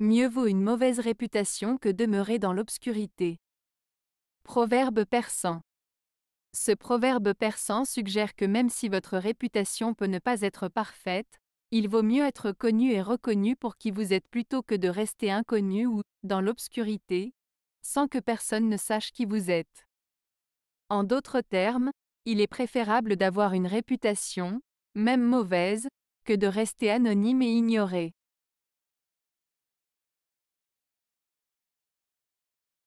Mieux vaut une mauvaise réputation que demeurer dans l'obscurité. Proverbe persan. Ce proverbe persan suggère que même si votre réputation peut ne pas être parfaite, il vaut mieux être connu et reconnu pour qui vous êtes plutôt que de rester inconnu ou, dans l'obscurité, sans que personne ne sache qui vous êtes. En d'autres termes, il est préférable d'avoir une réputation, même mauvaise, que de rester anonyme et ignoré.